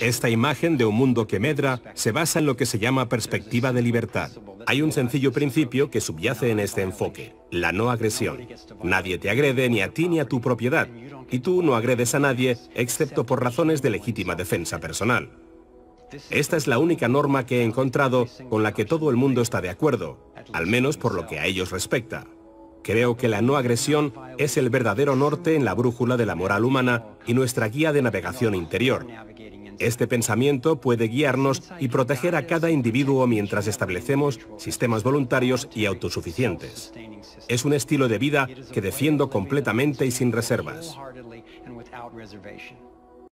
Esta imagen de un mundo que medra se basa en lo que se llama perspectiva de libertad. Hay un sencillo principio que subyace en este enfoque, la no agresión. Nadie te agrede ni a ti ni a tu propiedad, y tú no agredes a nadie excepto por razones de legítima defensa personal. Esta es la única norma que he encontrado con la que todo el mundo está de acuerdo, al menos por lo que a ellos respecta. Creo que la no agresión es el verdadero norte en la brújula de la moral humana y nuestra guía de navegación interior. Este pensamiento puede guiarnos y proteger a cada individuo mientras establecemos sistemas voluntarios y autosuficientes. Es un estilo de vida que defiendo completamente y sin reservas.